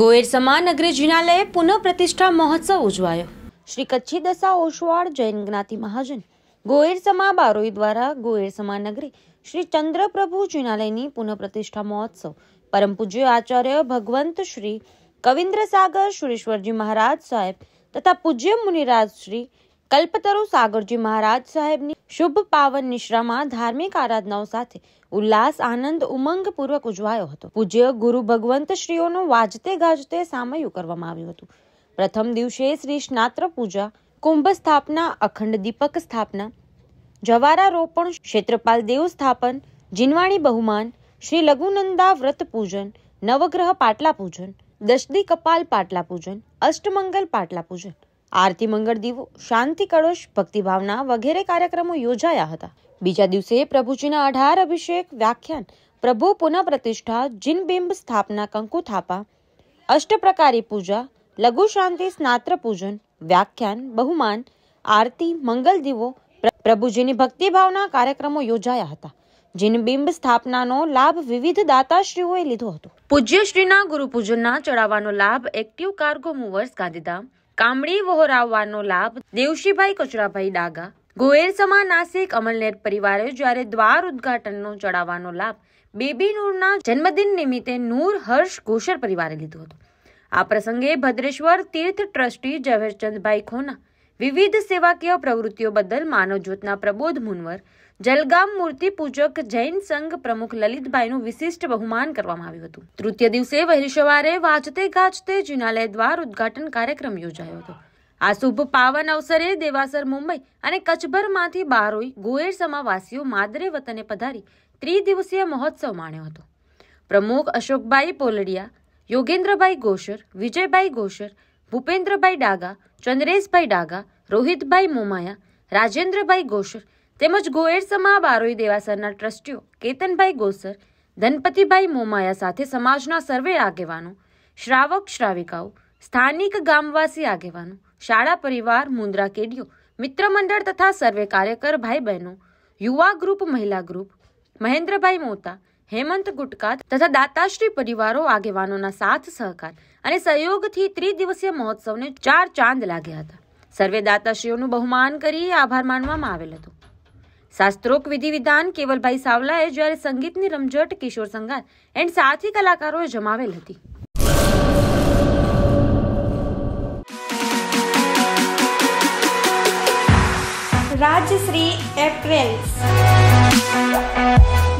ગોયર સમાનગરી જિનાલયે પુનઃ પ્રતિષ્ઠા મહોત્સવ ઉજવાયો શ્રી કચ્છી દશા ઓશવાળ જૈન જ્ઞાતિ મહાજન ગોયર સમા બારોઈ દ્વારા ગોયર સમાનગરી શ્રી ચંદ્રપ્રભુ જિનાલયની પુનઃ પ્રતિષ્ઠા મહોત્સવ પરમ પૂજ્ય આચાર્ય ભગવંત શ્રી કવિન્દ્ર સાગર સુરેશ્વરજી મહારાજ સાહેબ તથા પૂજ્ય મુનિરાજ શ્રી કલ્પતરુ સાગરજી મહારાજ સાહેબની શુભ પાવન નિશ્રામાં ધાર્મિક આરાધનાઓ સાથે ઉલ્લાસ આનંદ ઉમંગ પૂર્વક ઉજવાયો હતો પૂજ્ય ગુરુ ભગવંત શ્રીઓનું વાજતે ગાજતે સામયું કરવામાં આવ્યું હતું પ્રથમ દિવસે શ્રી સ્નાત્ર પૂજા કુંભ સ્થાપના અખંડ દીપક સ્થાપના જવારા રોપણ ક્ષેત્રપાલ દેવ સ્થાપન જીનવાણી બહુમાન શ્રી લઘુનંદા વ્રત પૂજન નવગ્રહ પાટલા પૂજન દશદી કપાલ પાટલા પૂજન અષ્ટમંગલ પાટલા પૂજન આરતી મંગળ દીવો શાંતિ કળશ ભક્તિભાવના વગેરે કાર્યક્રમો યોજાયા હતા બીજા દિવસે પ્રભુજીના અઢાર અભિષેક વ્યાખ્યાન પ્રભુ પુનઃ પ્રતિષ્ઠા જિનબિંબ સ્થાપના કંકુ થાપા અષ્ટપ્રકારી પૂજા લઘુ શાંતિ સ્નાત્ર પૂજન વ્યાખ્યાન બહુમાન આરતી મંગલ દીવો પ્રભુજીની ભક્તિભાવના કાર્યક્રમો યોજાયા હતા જિનબિંબ સ્થાપનાનો લાભ વિવિધ દાતાશ્રીઓએ લીધો હતો પૂજ્યશ્રીના ગુરુપૂજનના ચડાવવાનો લાભ એક્ટિવ કાર્ગો મુવર્સ ગાંધીધામ કામડી વહોરાવવાનો લાભ દેવશીભાઈ કચરાભાઈ ડાગા ગોયર નાસિક અમલનેર પરિવારે જ્યારે દ્વાર ઉદઘાટનનો ચડાવવાનો લાભ બેબી નૂરના જન્મદિન નિમિત્તે નૂર હર્ષ ઘોષર પરિવારે લીધો હતો આ પ્રસંગે ભદ્રેશ્વર તીર્થ ટ્રસ્ટી ઝવેરચંદભાઈ ખોના વિવિધ સેવાકીય પ્રવૃત્તિઓ બદલ માનવજ્યોતના પ્રબોધ મુનવર જલગામ મૂર્તિ પૂજક જૈન સંઘ પ્રમુખ લલિતભાઈનું વિશિષ્ટ બહુમાન કરવામાં આવ્યું હતું તૃતીય દિવસે વહેલી સવારે વાજતે ગાજતે જિનાલય દ્વાર ઉદઘાટન કાર્યક્રમ યોજાયો હતો આ શુભ પાવન અવસરે દેવાસર મુંબઈ અને કચ્છભરમાંથી બારોઈ ગોયર સમાવાસીઓ માદરે વતને પધારી ત્રિદિવસીય મહોત્સવ માણ્યો હતો પ્રમુખ અશોકભાઈ પોલડિયા યોગેન્દ્રભાઈ ગોશર વિજયભાઈ ગોશર ભૂપેન્દ્રભાઈ ડાગા ચંદ્રેશભાઈ ડાગા રોહિતભાઈ મોમાયા રાજેન્દ્રભાઈ ગોસર તેમજ ગોએર સમા બારોઈ દેવાસરના ટ્રસ્ટીઓ કેતનભાઈ ગોસર ધનપતિભાઈ મોમાયા સાથે સમાજના સર્વે આગેવાનો શ્રાવક શ્રાવિકાઓ સ્થાનિક ગામવાસી આગેવાનો શાળા પરિવાર મુન્દ્રા કેડીઓ મિત્રમંડળ તથા સર્વે કાર્યકર ભાઈ બહેનો યુવા ગ્રુપ મહિલા ગ્રુપ મહેન્દ્રભાઈ મોતા હેમંત ગુટકા તથા દાતાશ્રી પરિવારો આગેવાનોના સાથ સહકાર અને સહયોગથી ત્રિદિવસીય મહોત્સવને ચાર ચાંદ લાગ્યા હતા સર્વે દાતાશ્રીઓનું બહુમાન કરી આભાર માનવામાં આવેલ હતો શાસ્ત્રોક વિધિ વિધાન કેવલભાઈ સાવલાએ જ્યારે સંગીતની રમઝટ કિશોર સંગાર એન્ડ સાથી કલાકારોએ જમાવેલ હતી રાજશ્રી એપ્રિલ્સ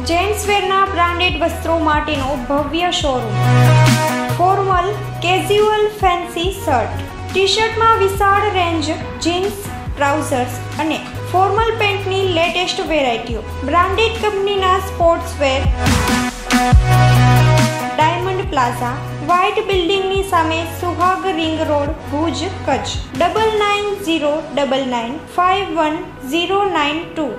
જેન્ટ્સ વેરના બ્રાન્ડેડ વસ્ત્રો માટેનો ભવ્ય showroom formal casual fancy shirt T શર્ટમાં વિશાળ રેન્જ જીન્સ ટ્રાઉઝર્સ અને ફોર્મલ પેન્ટની લેટેસ્ટ વેરાયટીઓ બ્રાન્ડેડ કંપનીના sports wear diamond plaza white બિલ્ડિંગની સામે Suhag ring road Bhuj Kutch double nine zero double nine five one zero nine two